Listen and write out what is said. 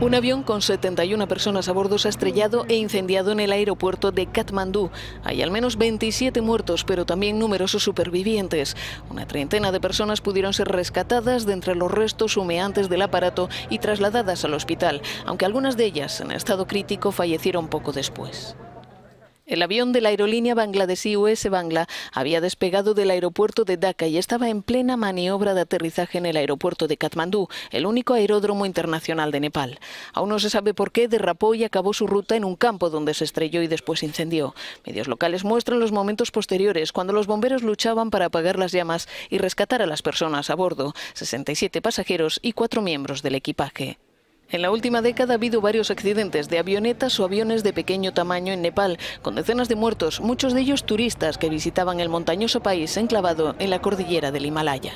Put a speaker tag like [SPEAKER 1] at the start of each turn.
[SPEAKER 1] Un avión con 71 personas a bordo se ha estrellado e incendiado en el aeropuerto de Katmandú. Hay al menos 27 muertos, pero también numerosos supervivientes. Una treintena de personas pudieron ser rescatadas de entre los restos humeantes del aparato y trasladadas al hospital, aunque algunas de ellas en estado crítico fallecieron poco después. El avión de la aerolínea bangladesí US Bangla había despegado del aeropuerto de Dhaka y estaba en plena maniobra de aterrizaje en el aeropuerto de Katmandú, el único aeródromo internacional de Nepal. Aún no se sabe por qué derrapó y acabó su ruta en un campo donde se estrelló y después incendió. Medios locales muestran los momentos posteriores, cuando los bomberos luchaban para apagar las llamas y rescatar a las personas a bordo, 67 pasajeros y cuatro miembros del equipaje. En la última década ha habido varios accidentes de avionetas o aviones de pequeño tamaño en Nepal, con decenas de muertos, muchos de ellos turistas que visitaban el montañoso país enclavado en la cordillera del Himalaya.